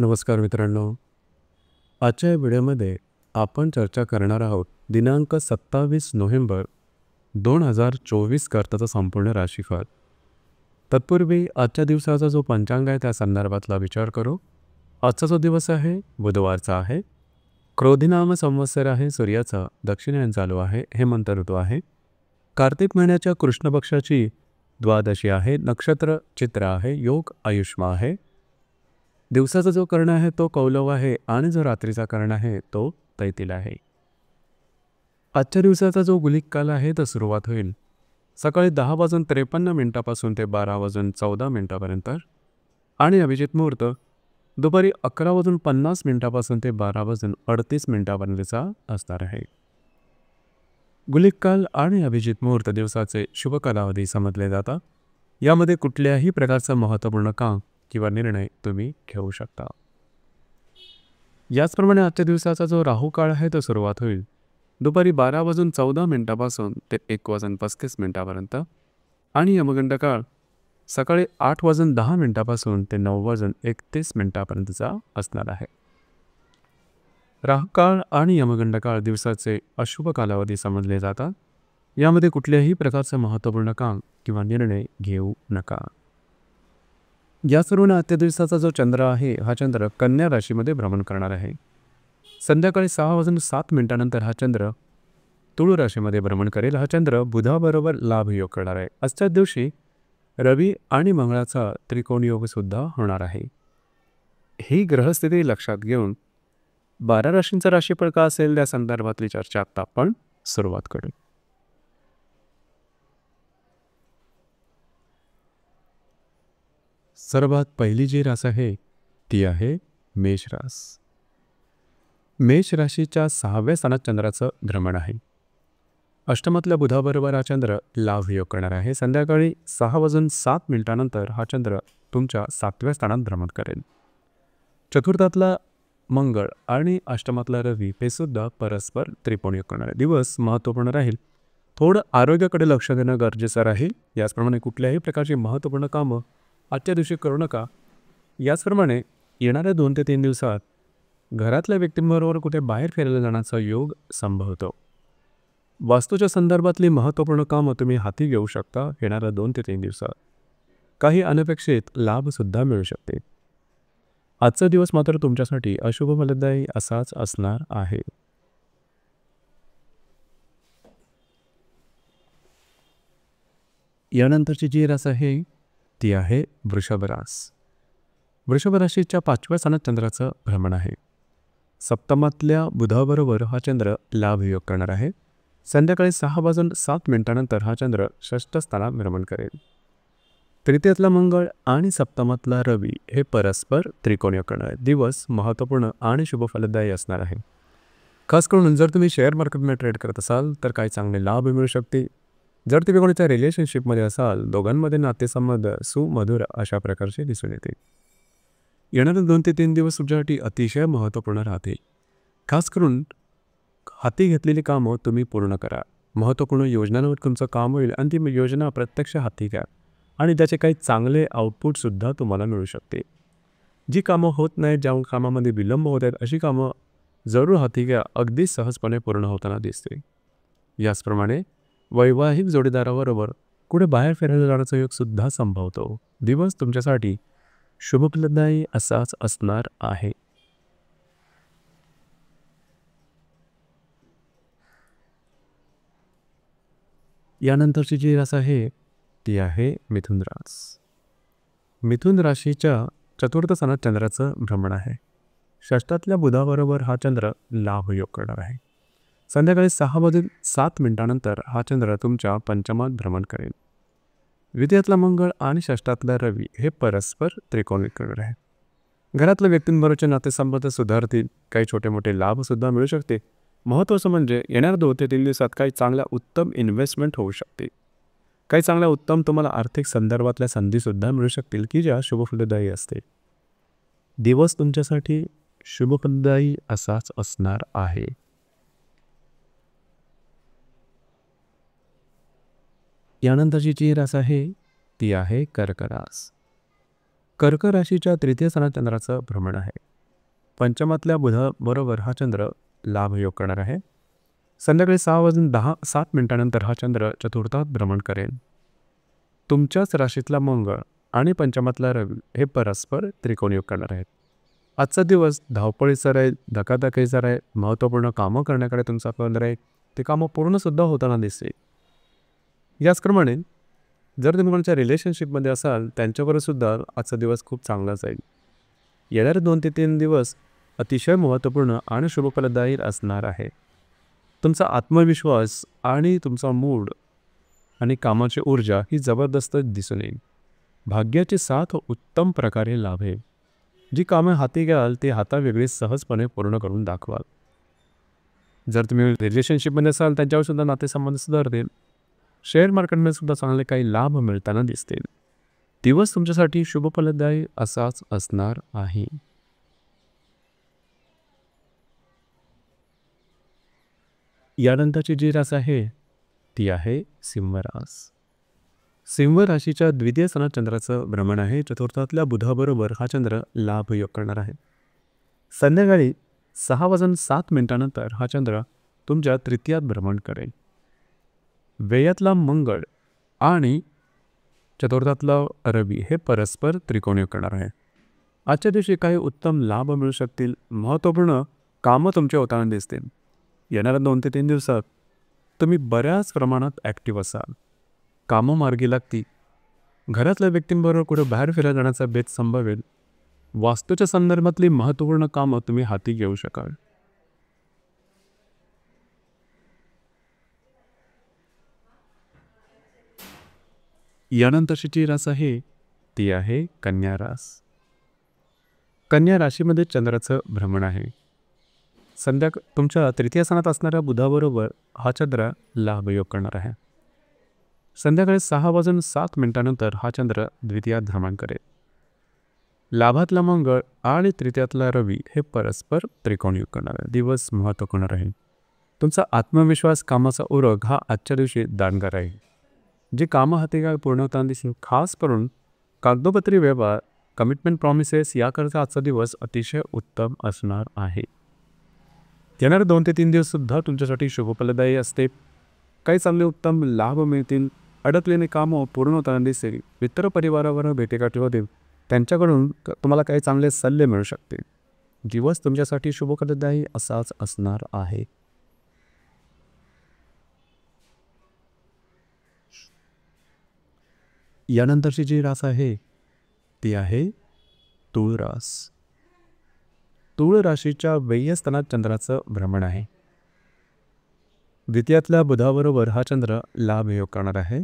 नमस्कार मित्रांनो आजच्या या व्हिडिओमध्ये आपण चर्चा करणार आहोत दिनांक सत्तावीस नोव्हेंबर दोन हजार चोवीस करताचा संपूर्ण राशीफळ तत्पूर्वी आजच्या दिवसाचा जो पंचांग आहे त्या संदर्भातला विचार करू आजचा जो दिवस आहे बुधवारचा आहे क्रोधिनाम संवत्सर आहे सूर्याचा दक्षिणायन चालू आहे हेमंत ऋतू आहे कार्तिक महिन्याच्या कृष्णपक्षाची द्वादशी आहे नक्षत्र चित्र आहे योग आयुष्मा आहे दिवसाचा जो कर्ण आहे तो कौलव आहे आणि जो रात्रीचा कर्ण आहे तो तैतील आहे आजच्या दिवसाचा जो गुलिक काल आहे तो सुरुवात होईल सकाळी दहा वाजून त्रेपन्न मिनिटापासून ते बारा वाजून चौदा मिनिटापर्यंत आणि अभिजित मुहूर्त दुपारी अकरा वाजून पन्नास मिनिटापासून ते बारा वाजून अडतीस मिनिटापर्यंतचा असणार आहे गुलिक काल आणि अभिजित मुहूर्त दिवसाचे शुभ कालावधी समजले जातात यामध्ये कुठल्याही प्रकारचं महत्त्वपूर्ण काम किंवा निर्णय तुम्ही घेऊ शकता याचप्रमाणे आजच्या दिवसाचा जो राहू काळ आहे तो सुरुवात होईल दुपारी बारा वाजून चौदा मिनिटापासून ते एक वाजून पस्तीस मिनिटापर्यंत आणि यमगंड काळ सकाळी आठ वाजून दहा मिनिटापासून ते नऊ वाजून एकतीस मिनिटापर्यंतचा असणार आहे राहुकाळ आणि यमगंड काळ दिवसाचे अशुभ कालावधी समजले जातात यामध्ये कुठल्याही प्रकारचं महत्त्वपूर्ण काम किंवा निर्णय घेऊ नका या सर्वांना आजच्या दिवसाचा जो चंद्र आहे हा चंद्र कन्या राशीमध्ये भ्रमण करणार आहे संध्याकाळी सहा वाजून सात मिनिटानंतर हा चंद्र तुळू राशीमध्ये भ्रमण करेल हा चंद्र बुधाबरोबर लाभयोग करणार आहे आजच्याच दिवशी रवी आणि मंगळाचा त्रिकोण योगसुद्धा होणार आहे ही ग्रहस्थिती लक्षात घेऊन बारा राशींचा राशीफळ का असेल त्या संदर्भातली चर्चा आत्ता आपण सुरुवात करू सर्वात पहिली जी रास आहे ती आहे मेष रास मेष राशीच्या सहाव्या स्थानात चंद्राचं भ्रमण आहे अष्टमातल्या बुधाबरोबर हा चंद्र लाभ योग करणार आहे संध्याकाळी सहा वाजून सात मिनिटानंतर हा चंद्र तुमच्या सातव्या स्थानात भ्रमण करेल चतुर्थातला मंगळ आणि अष्टमातला रवी हे सुद्धा परस्पर योग करणार आहे दिवस महत्त्वपूर्ण राहील थोडं आरोग्याकडे लक्ष देणं गरजेचं राहील याचप्रमाणे कुठल्याही प्रकारची महत्त्वपूर्ण कामं आजच्या दिवशी करू नका याचप्रमाणे येणाऱ्या दोन ते तीन दिवसात घरातल्या व्यक्तींबरोबर कुठे बाहेर फिरायला जाण्याचा योग संभवतो वास्तूच्या संदर्भातली महत्त्वपूर्ण कामं तुम्ही हाती घेऊ शकता येणाऱ्या दोन ते तीन दिवसात काही अनपेक्षित लाभसुद्धा मिळू शकते आजचा दिवस मात्र तुमच्यासाठी अशुभ फलदायी असाच असणार आहे यानंतरची जी रस आहे ती आहे वृषभरास वृषभराशीच्या पाचव्या स्थानात चंद्राचं भ्रमण आहे सप्तमातल्या बुधाबरोबर हा चंद्र लाभयोग करणार आहे संध्याकाळी सहा वाजून सात मिनिटानंतर हा चंद्र षष्ठ भ्रमण करेल तृतीयातला मंगळ आणि सप्तमातला रवी हे परस्पर त्रिकोणीय करणार आहे दिवस महत्त्वपूर्ण आणि शुभफलदायी असणार आहे खास करून जर तुम्ही शेअर मार्केटमध्ये ट्रेड करत असाल तर काही चांगले लाभ मिळू शकतील जर तुम्ही कोणाच्या रिलेशनशिपमध्ये असाल दोघांमध्ये नातेसंबंध सुमधुर अशा प्रकारचे दिसून येते येणारे दोन ते तीन दिवस तुमच्यासाठी अतिशय महत्त्वपूर्ण राहतील खास करून हाती घेतलेली कामं तुम्ही पूर्ण करा महत्त्वपूर्ण योजनांवर तुमचं काम होईल आणि ती योजना प्रत्यक्ष हाती घ्या आणि त्याचे काही चांगले आउटपुटसुद्धा तुम्हाला मिळू शकते जी कामं होत नाहीत ज्या कामामध्ये विलंब होत आहेत अशी कामं जरूर हाती घ्या अगदी सहजपणे पूर्ण होताना दिसते याचप्रमाणे वैवाहिक जोडीदाराबरोबर कुठे बाहेर फिरायला जाण्याचा योगसुद्धा संभवतो दिवस तुमच्यासाठी शुभफलदायी असाच असणार आहे यानंतरची जी रास आहे ती आहे मिथुन रास मिथुन राशीच्या चतुर्थ सणात चंद्राचं भ्रमण आहे षष्टातल्या बुधाबरोबर हा चंद्र लाभ योग करणार आहे संध्याकाळी सहा वाजून सात मिनिटानंतर हा चंद्र तुमच्या पंचमात भ्रमण करेल विद्यातला मंगळ आणि षष्टातला रवी हे परस्पर त्रिकोण ग्रह आहे घरातल्या व्यक्तींबरोबरचे नातेसंबंध सुधारतील काही छोटे मोठे लाभसुद्धा मिळू शकते महत्त्वाचं म्हणजे येणाऱ्या दोन ते तीन दिवसात काही चांगल्या उत्तम इन्व्हेस्टमेंट होऊ शकते काही चांगल्या उत्तम तुम्हाला आर्थिक संदर्भातल्या संधीसुद्धा मिळू शकतील की ज्या शुभफलदायी असते दिवस तुमच्यासाठी शुभफलदायी असाच असणार आहे यानंतरची जी रास आहे ती आहे कर्क रास कर्क राशीच्या तृतीय स्थानात चंद्राचं भ्रमण आहे पंचमातल्या बुधाबरोबर हा चंद्र लाभयोग करणार आहे संध्याकाळी सहा वाजून दहा सात मिनिटानंतर हा चंद्र चतुर्थात भ्रमण करेल तुमच्याच राशीतला मंगळ आणि पंचमातला रवी हे परस्पर त्रिकोण योग करणार आहेत आजचा दिवस धावपळीचा राहील धकाधकीचा राहील महत्त्वपूर्ण कामं करण्याकडे तुमचा कल राहील ते कामं पूर्णसुद्धा होताना दिसेल याचप्रमाणे जर तुम्ही कोणाच्या रिलेशनशिपमध्ये असाल त्यांच्याबरोबर सुद्धा आजचा दिवस खूप चांगला जाईल येणारे दोन ते तीन दिवस अतिशय महत्त्वपूर्ण आणि शुभफलदायी असणार आहे तुमचा आत्मविश्वास आणि तुमचा मूड आणि कामाची ऊर्जा ही जबरदस्त दिसून येईल भाग्याची साथ उत्तम प्रकारे लाभे जी कामं हाती घ्याल ती वेगळी सहजपणे पूर्ण करून दाखवाल जर तुम्ही रिलेशनशिपमध्ये असाल त्यांच्यावर सुद्धा नातेसंबंध सुधारतील शेअर मार्केटमध्ये सुद्धा चांगले काही लाभ मिळताना दिसतील दिवस तुमच्यासाठी शुभ फलदायी असाच असणार आहे यानंतरची जी रास आहे ती आहे सिंहरास सिंह राशीच्या द्वितीय सणात चंद्राचं भ्रमण आहे चतुर्थातल्या बुधाबरोबर हा चंद्र लाभ योग करणार आहे संध्याकाळी सहा वाजून सात मिनिटानंतर हा चंद्र तुमच्या तृतीयात भ्रमण करेल व्ययातला मंगळ आणि चतुर्थातला रवी हे परस्पर त्रिकोणी करणार आहे आजच्या दिवशी काही उत्तम लाभ मिळू शकतील महत्त्वपूर्ण कामं तुमच्या होताना दिसतील येणाऱ्या दोन ते तीन दिवसात तुम्ही बऱ्याच प्रमाणात ॲक्टिव्ह असाल कामं मार्गी लागती घरातल्या व्यक्तींबरोबर कुठे बाहेर फिरायला जाण्याचा बेत संभवेल वास्तूच्या संदर्भातली महत्त्वपूर्ण कामं तुम्ही हाती घेऊ शकाल यानंतरची जी रास आहे ती आहे कन्या रास कन्या राशीमध्ये चंद्राचं भ्रमण आहे संध्या तुमच्या तृतीय स्थानात असणाऱ्या बुधाबरोबर हा चंद्र लाभयोग करणार आहे संध्याकाळी सहा वाजून सात मिनिटानंतर हा चंद्र द्वितीयात भ्रमण करेल लाभातला मंगळ आणि तृतीयातला रवी हे परस्पर योग करणार आहे दिवस महत्त्वपूर्ण करणार आहे तुमचा आत्मविश्वास कामाचा उरग हा आजच्या दिवशी दानगार आहे जे कामं पूर्ण होताना दिसून खास करून कागदोपत्री व्यवहार कमिटमेंट प्रॉमिसेस याकरता आजचा दिवस अतिशय उत्तम असणार आहे येणारे दोन ते तीन दिवससुद्धा तुमच्यासाठी शुभफलदायी असते काही चांगले उत्तम लाभ मिळतील अडकलेले कामं पूर्ण होताना दिसेल परिवारावर भेटेगाठी होतील त्यांच्याकडून तुम्हाला काही चांगले सल्ले मिळू शकतील दिवस तुमच्यासाठी शुभफलदायी असाच असणार आहे यानंतरची जी रास आहे ती आहे तुळ रास तुळ राशीच्या स्तनात चंद्राचं भ्रमण आहे द्वितीयातल्या बुधाबरोबर हा चंद्र लाभ योग करणार आहे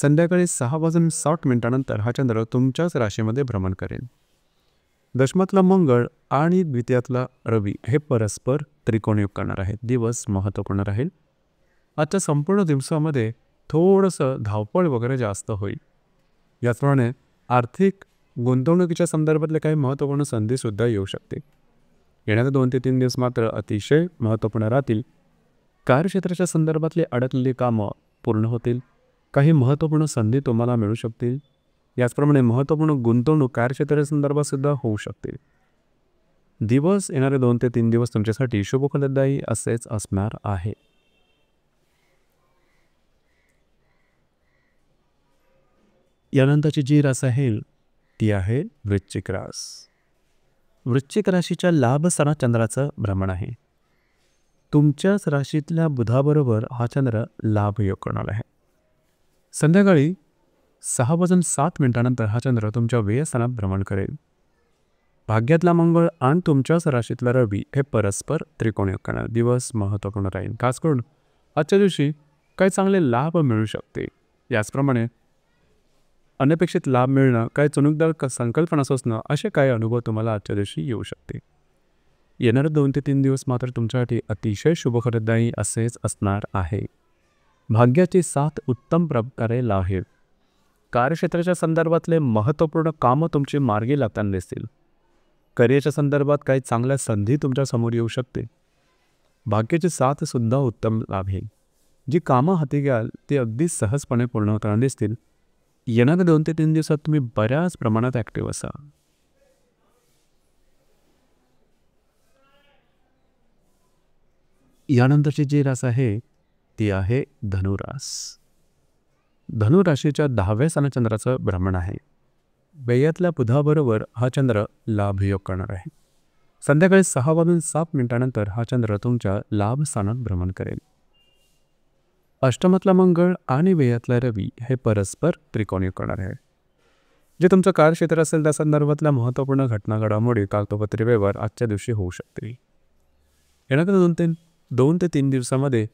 संध्याकाळी सहा वाजून साठ मिनिटानंतर हा चंद्र तुमच्याच राशीमध्ये भ्रमण करेल दशमातला मंगळ आणि द्वितीयातला रवी हे परस्पर त्रिकोणयोग करणार आहेत दिवस महत्त्वपूर्ण राहील आजच्या संपूर्ण दिवसामध्ये थोडंसं धावपळ वगैरे जास्त होईल याचप्रमाणे आर्थिक गुंतवणुकीच्या संदर्भातले काही महत्त्वपूर्ण संधीसुद्धा येऊ शकते येणारे दोन ते तीन दिवस मात्र अतिशय महत्त्वपूर्ण राहतील कार्यक्षेत्राच्या संदर्भातली अडकलेली कामं पूर्ण होतील काही महत्त्वपूर्ण संधी तुम्हाला मिळू शकतील याचप्रमाणे महत्त्वपूर्ण गुंतवणूक कार्यक्षेत्राच्या संदर्भातसुद्धा होऊ शकतील दिवस येणारे दोन ते तीन दिवस तुमच्यासाठी शुभफलदायी असेच असणार आहे यानंतरची जी रास आहे ती आहे वृश्चिक रास वृश्चिक राशीच्या सणा चंद्राचं भ्रमण आहे तुमच्याच राशीतल्या बुधाबरोबर हा चंद्र लाभ योग करणार आहे संध्याकाळी सहा वाजून सात मिनिटानंतर हा चंद्र तुमच्या व्ययस्थानात भ्रमण करेल भाग्यातला मंगळ आणि तुमच्याच राशीतला रवी हे परस्पर त्रिकोण योग करणार दिवस महत्त्वपूर्ण राहील खास करून आजच्या दिवशी काही चांगले लाभ मिळू शकते याचप्रमाणे अनपेक्षित लाभ मिळणं काय चुनूकदार संकल्पना सोसणं असे काही अनुभव तुम्हाला आजच्या दिवशी येऊ शकते येणारे दोन ते तीन दिवस मात्र तुमच्यासाठी अतिशय शुभखरदायी असेच असणार आहे भाग्याची साथ उत्तम प्रकारे लाभेल कार्यक्षेत्राच्या संदर्भातले महत्त्वपूर्ण कामं तुमची मार्गी लागताना दिसतील करिअरच्या संदर्भात काही चांगल्या संधी तुमच्यासमोर येऊ शकते भाग्याची साथसुद्धा उत्तम लाभेल जी कामं हाती घ्याल ती अगदी सहजपणे पूर्ण होताना दिसतील येणाऱ्या दोन ते तीन दिवसात तुम्ही बऱ्याच प्रमाणात ॲक्टिव्ह असा यानंतरची जी रास आहे ती आहे धनुरास धनुराशीच्या दहाव्या चंद्राचं भ्रमण आहे वेयातल्या बुधाबरोबर हा चंद्र लाभयोग करणार आहे संध्याकाळी सहा वाजून सात मिनिटानंतर हा चंद्र तुमच्या लाभ स्थानात भ्रमण करेल अष्टमातला मंगळ आणि वेयातला रवी हे परस्पर त्रिकोणी करणार आहे जे तुमचं कार्यक्षेत्र असेल त्या संदर्भातल्या महत्त्वपूर्ण घटना घडामोडी कागदोपत्री व्यवहार आजच्या दिवशी होऊ शकतील येणार दोन तीन दोन ते तीन दिवसामध्ये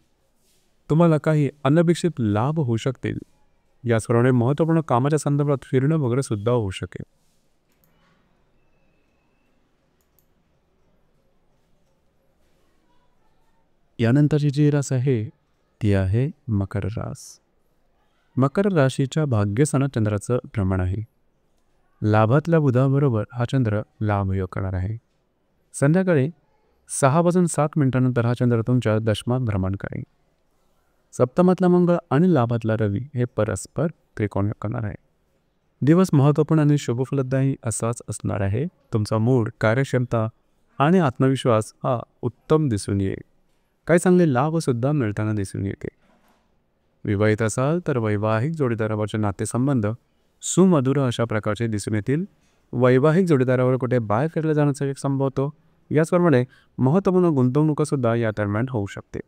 तुम्हाला काही अनपेक्षित लाभ होऊ शकतील याचप्रमाणे महत्त्वपूर्ण कामाच्या संदर्भात फिरणं वगैरे सुद्धा होऊ शकेल यानंतरची जी रस आहे ती आहे मकर रास मकर राशीच्या भाग्यस्थानात चंद्राचं भ्रमण आहे लाभातल्या बुधाबरोबर हा चंद्र लाभयोग करणार आहे संध्याकाळी सहा वाजून सात मिनिटानंतर हा चंद्र तुमच्या दशमात भ्रमण करेल सप्तमातला मंगळ आणि लाभातला रवी हे परस्पर त्रिकोण करणार आहे दिवस महत्त्वपूर्ण आणि शुभफलदायी असाच असणार आहे तुमचा मूड कार्यक्षमता आणि आत्मविश्वास हा उत्तम दिसून येईल काही चांगले लाभसुद्धा मिळताना दिसून येते विवाहित असाल तर वैवाहिक जोडीदारावरचे नातेसंबंध सुमधुर अशा प्रकारचे दिसून येतील वैवाहिक जोडीदारावर कुठे बाहेर फिरलं जाण्याचा एक होतो याचप्रमाणे महत्त्वपूर्ण सुद्धा या दरम्यान होऊ शकते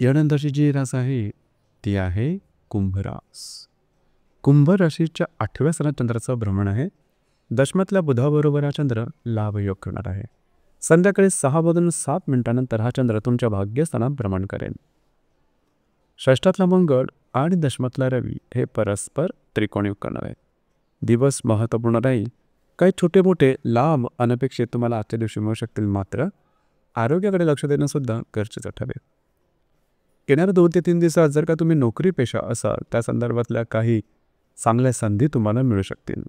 यानंतरची जी रास आहे ती आहे कुंभरास कुंभ राशीच्या आठव्या सणात चंद्राचं भ्रमण आहे दशमातल्या बुधाबरोबर हा चंद्र लाभयोग करणार आहे संध्याकाळी सहा वाजून सात मिनिटानंतर हा चंद्र तुमच्या भाग्यस्थानात भ्रमण करेल षष्ठातला मंगळ आणि दशमातला रवी हे परस्पर त्रिकोणयोग करणार आहे दिवस महत्त्वपूर्ण राहील काही छोटे मोठे लाभ अनपेक्षित तुम्हाला आजच्या दिवशी मिळू शकतील मात्र आरोग्याकडे लक्ष देणंसुद्धा गरजेचं ठरेल येणाऱ्या दोन ते तीन दिवसात जर का तुम्ही नोकरी पेशा असाल त्या संदर्भातल्या काही चांगल्या संधी तुम्हाला मिळू शकतील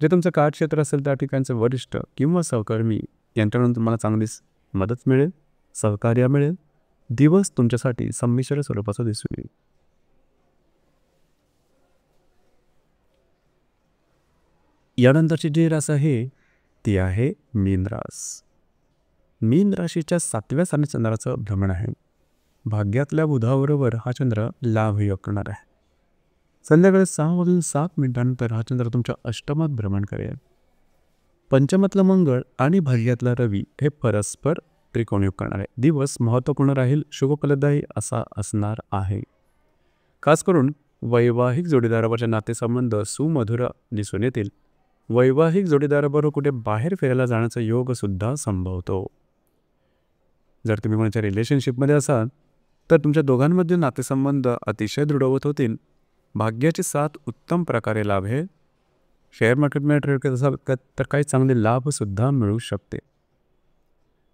जे तुमचं कार्यक्षेत्र असेल त्या ठिकाणचे वरिष्ठ किंवा सहकर्मी यांच्याकडून तुम्हाला चांगली मदत मिळेल सहकार्य मिळेल दिवस तुमच्यासाठी संमिश्र स्वरूपाचा दिसून येईल यानंतरची जी रास आहे ती आहे मीन रास मीन राशीच्या सातव्या साने चंद्राचं भ्रमण आहे भाग्यातल्या बुधाबरोबर हा चंद्र लाभ करणार आहे संध्याकाळी सहा वाजून सात मिनिटांनंतर हा चंद्र तुमच्या अष्टमात भ्रमण करेल पंचमातलं मंगळ आणि भाग्यातला रवी हे परस्पर त्रिकोणयोग करणार आहे दिवस महत्त्वपूर्ण राहील शुभफलदायी असा असणार आहे खास करून वैवाहिक जोडीदारावरचे नातेसंबंध सुमधुर दिसून येतील वैवाहिक जोडीदाराबरोबर कुठे बाहेर फिरायला जाण्याचा योगसुद्धा संभवतो जर तुम्ही कोणाच्या रिलेशनशिपमध्ये असाल तर तुमच्या दोघांमध्ये नातेसंबंध अतिशय दृढवत होतील भाग्याची साथ उत्तम प्रकारे लाभेल शेअर मार्केटमध्ये ट्रेड करत असाल तर काही चांगले लाभसुद्धा मिळू शकते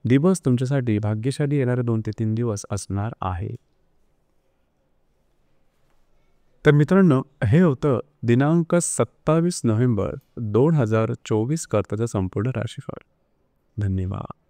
दिवस तुमच्यासाठी भाग्यशाली येणारे दोन ते तीन दिवस असणार आहे तर मित्रांनो हे होतं दिनांक सत्तावीस नोव्हेंबर दोन हजार चोवीस करताचं संपूर्ण राशीफळ धन्यवाद